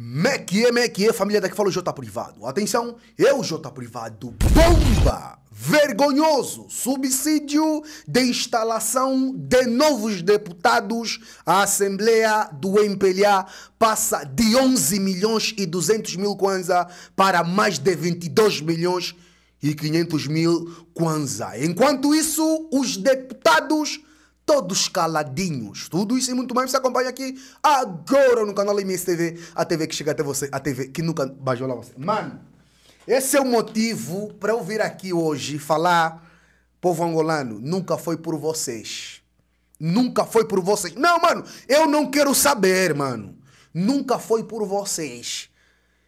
Mequie, mequie, família daqui falou J privado. Atenção, eu J privado, bomba! Vergonhoso subsídio de instalação de novos deputados. A Assembleia do MPLA passa de 11 milhões e 200 mil kwanza para mais de 22 milhões e 500 mil kwanza. Enquanto isso, os deputados todos caladinhos. Tudo isso e muito mais você acompanha aqui agora no canal MSTV, a TV que chega até você, a TV que nunca bajou lá você. Mano, esse é o motivo para eu vir aqui hoje falar, povo angolano, nunca foi por vocês. Nunca foi por vocês. Não, mano, eu não quero saber, mano. Nunca foi por vocês.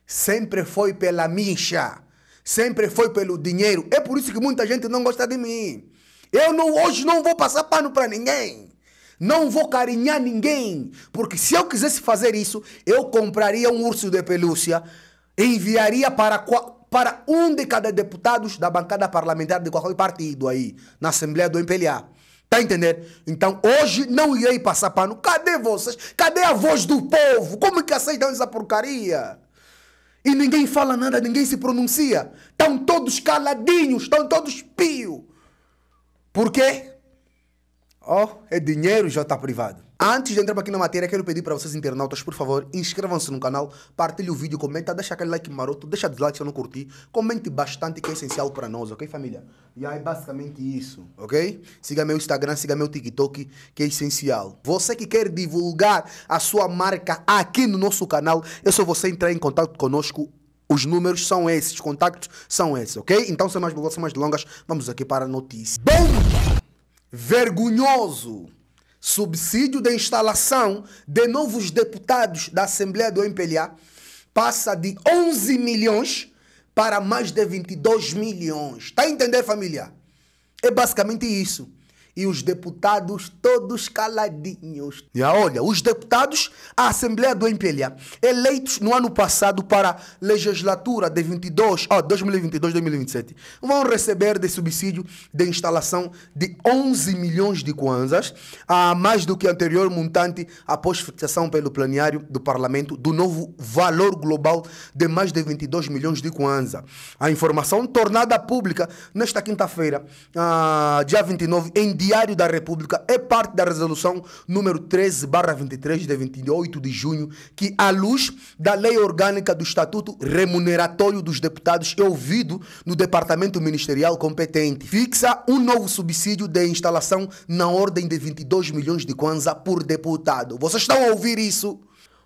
Sempre foi pela mincha. Sempre foi pelo dinheiro. É por isso que muita gente não gosta de mim. Eu não, hoje não vou passar pano para ninguém. Não vou carinhar ninguém. Porque se eu quisesse fazer isso, eu compraria um urso de pelúcia, enviaria para, para um de cada deputados da bancada parlamentar de qualquer partido aí, na Assembleia do MPLA. Tá entendendo? Então hoje não irei passar pano. Cadê vocês? Cadê a voz do povo? Como é que aceitam essa porcaria? E ninguém fala nada, ninguém se pronuncia. Estão todos caladinhos, estão todos pio. Por quê? Ó, oh, é dinheiro, J privado. Antes de entrar aqui na matéria, quero pedir para vocês internautas, por favor, inscrevam-se no canal, partilhem o vídeo, comenta, deixa aquele like maroto, deixa dislike se não curtir, comente bastante que é essencial para nós, ok família? E aí basicamente isso, ok? Siga meu Instagram, siga meu TikTok, que é essencial. Você que quer divulgar a sua marca aqui no nosso canal, é só você entrar em contato conosco os números são esses, os contactos são esses, ok? Então, sem mais bagunças, mais longas, vamos aqui para a notícia. Bom! Vergonhoso! Subsídio de instalação de novos deputados da Assembleia do MPLA passa de 11 milhões para mais de 22 milhões. Está a entender, família? É basicamente isso e os deputados todos caladinhos. E olha, os deputados, a Assembleia do MPLA, eleitos no ano passado para a legislatura de 22, ó, 2022-2027, vão receber de subsídio de instalação de 11 milhões de kwanzas, a mais do que anterior montante após fixação pelo planeário do Parlamento do novo valor global de mais de 22 milhões de kwanzas. A informação tornada pública nesta quinta-feira, ah, dia 29, em Diário da República é parte da resolução número 13/23 de 28 de junho, que à luz da Lei Orgânica do Estatuto Remuneratório dos Deputados é ouvido no departamento ministerial competente, fixa um novo subsídio de instalação na ordem de 22 milhões de kwanza por deputado. Vocês estão a ouvir isso?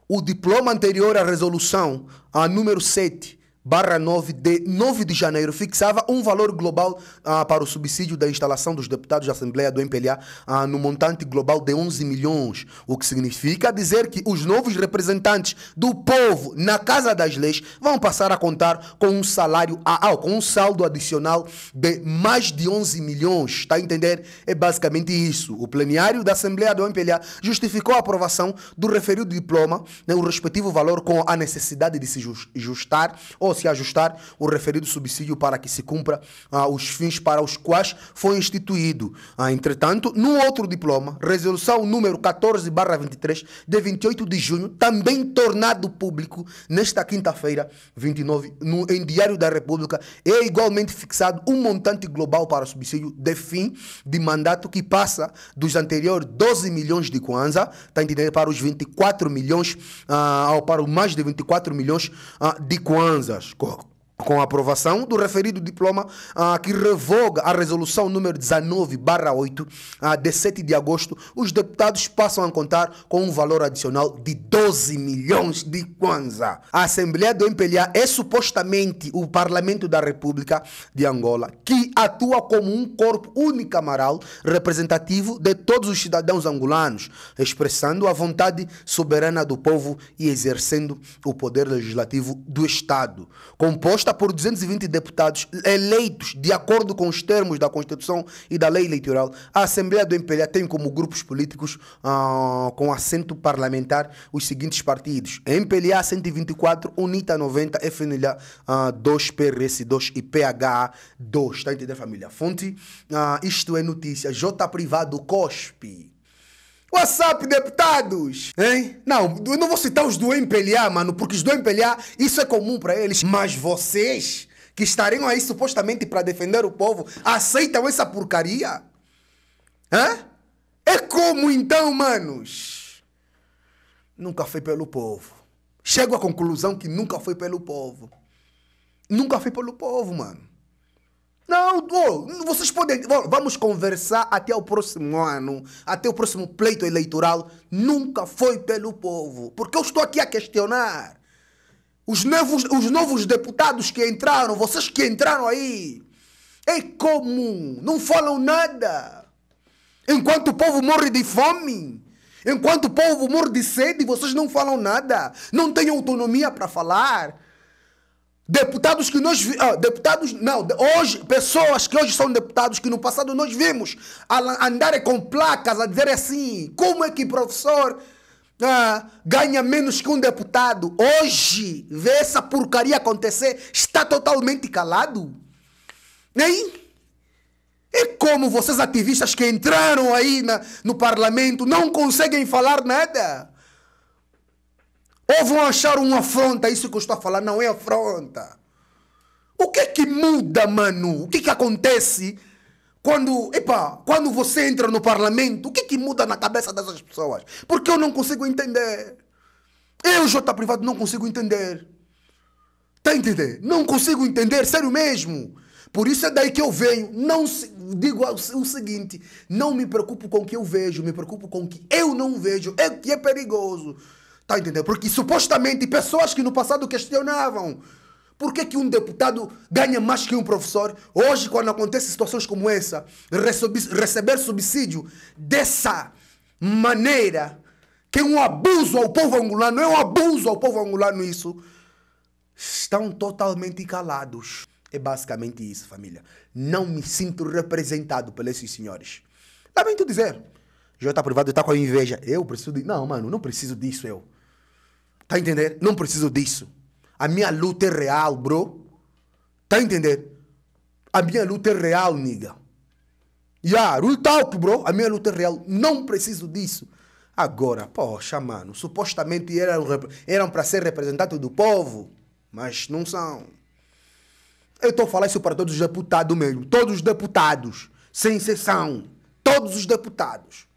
O diploma anterior à resolução, a número 7 barra 9 de 9 de janeiro fixava um valor global ah, para o subsídio da instalação dos deputados da Assembleia do MPLA ah, no montante global de 11 milhões, o que significa dizer que os novos representantes do povo na Casa das Leis vão passar a contar com um salário a, ah, com um saldo adicional de mais de 11 milhões, está a entender? É basicamente isso. O plenário da Assembleia do MPLA justificou a aprovação do referido diploma, né, o respectivo valor com a necessidade de se ajustar ou se ajustar o referido subsídio para que se cumpra ah, os fins para os quais foi instituído. Ah, entretanto, no outro diploma, resolução número 14/23 de 28 de junho, também tornado público nesta quinta-feira, 29, no, em Diário da República, é igualmente fixado um montante global para o subsídio de fim de mandato que passa dos anteriores 12 milhões de kwanza, está entendendo, para os 24 milhões, ah, ou para o mais de 24 milhões ah, de kwanzas. Vasco com a aprovação do referido diploma ah, que revoga a resolução número 19/8 ah, de 7 de agosto, os deputados passam a contar com um valor adicional de 12 milhões de kwanza. A Assembleia do MPLA é supostamente o Parlamento da República de Angola, que atua como um corpo unicameral representativo de todos os cidadãos angolanos, expressando a vontade soberana do povo e exercendo o poder legislativo do Estado. Composta por 220 deputados eleitos de acordo com os termos da Constituição e da lei eleitoral. A Assembleia do MPLA tem como grupos políticos uh, com assento parlamentar os seguintes partidos: MPLA 124, UNITA 90, FNLA uh, 2, PRS 2 e PHA 2. Está entendendo, família? Fonte: uh, Isto é Notícia, J Privado COSPE. WhatsApp, deputados! Hein? Não, eu não vou citar os do MPLA, mano, porque os do MPLA, isso é comum para eles. Mas vocês, que estariam aí supostamente para defender o povo, aceitam essa porcaria? Hã? É como então, manos? Nunca foi pelo povo. Chego à conclusão que nunca foi pelo povo. Nunca foi pelo povo, mano. Não, oh, vocês podem. Vamos conversar até o próximo ano, até o próximo pleito eleitoral. Nunca foi pelo povo. Porque eu estou aqui a questionar. Os novos, os novos deputados que entraram, vocês que entraram aí, é comum, não falam nada. Enquanto o povo morre de fome, enquanto o povo morre de sede, vocês não falam nada. Não têm autonomia para falar. Deputados que nós ah, deputados não, hoje pessoas que hoje são deputados que no passado nós vimos andarem com placas a dizer assim, como é que professor ah, ganha menos que um deputado? Hoje vê essa porcaria acontecer, está totalmente calado. nem E é como vocês ativistas que entraram aí na, no parlamento não conseguem falar nada? Ou vão achar uma afronta é isso que eu estou a falar? Não é afronta. O que é que muda, mano? O que é que acontece quando, epa, quando você entra no parlamento? O que é que muda na cabeça dessas pessoas? Porque eu não consigo entender. Eu, Jota Privado, não consigo entender. Tá a entender? Não consigo entender, sério mesmo. Por isso é daí que eu venho. Não digo o seguinte: não me preocupo com o que eu vejo, me preocupo com o que eu não vejo. É que é perigoso. Tá entendendo? Porque supostamente pessoas que no passado questionavam por que, que um deputado ganha mais que um professor, hoje, quando acontecem situações como essa, receber subsídio dessa maneira, que é um abuso ao povo angolano, é um abuso ao povo angolano isso, estão totalmente calados. É basicamente isso, família. Não me sinto representado por esses senhores. Lamento dizer. está privado está com a inveja. Eu preciso de. Não, mano, não preciso disso eu. Tá entendendo? Não preciso disso. A minha luta é real, bro. Tá entendendo? A minha luta é real, nigga. Yeah, real talk, bro. A minha luta é real. Não preciso disso. Agora, poxa, mano, supostamente eram, eram para ser representantes do povo, mas não são. Eu estou falando isso para todos os deputados mesmo. Todos os deputados, sem exceção. Todos os deputados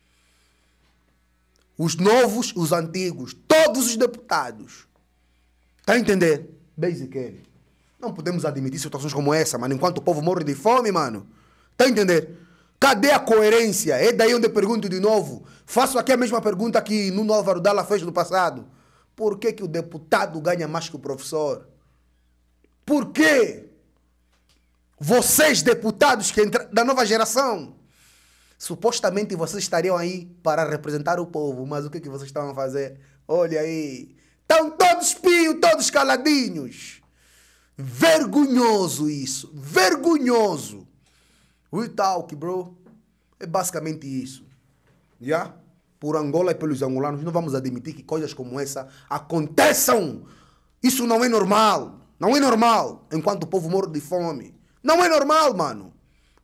os novos, os antigos, todos os deputados. Está a entender? Basic Não podemos admitir situações como essa, mano. Enquanto o povo morre de fome, mano. Está a entender? Cadê a coerência? É daí onde eu pergunto de novo. Faço aqui a mesma pergunta que Nuno Álvaro Dalla fez no passado. Por que, que o deputado ganha mais que o professor? Por que Vocês, deputados que entra... da nova geração, Supostamente vocês estariam aí para representar o povo, mas o que, que vocês estão a fazer? Olha aí, estão todos pio, todos caladinhos. Vergonhoso isso, vergonhoso. We talk, bro. É basicamente isso. Yeah? Por Angola e pelos angolanos, não vamos admitir que coisas como essa aconteçam. Isso não é normal. Não é normal. Enquanto o povo morre de fome. Não é normal, mano.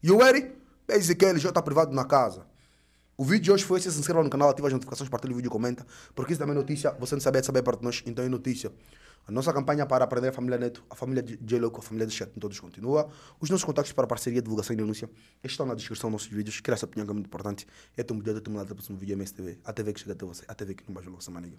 You ready? É Ezequiel, já está privado na casa. O vídeo de hoje foi esse. Se inscreva no canal, ativa as notificações, partilhe o vídeo, comenta. Porque isso também é notícia. Você não sabe, é saber para nós, então é notícia. A nossa campanha para aprender a família Neto, a família de j a família de Chat, todos continua. Os nossos contatos para parceria, divulgação e denúncia estão na descrição dos nossos vídeos. Criar essa opinião que é muito importante. É teu melhor, é eu melhor, até o próximo vídeo MSTV. A TV que chega até você, a TV que não vai jogar essa maneira.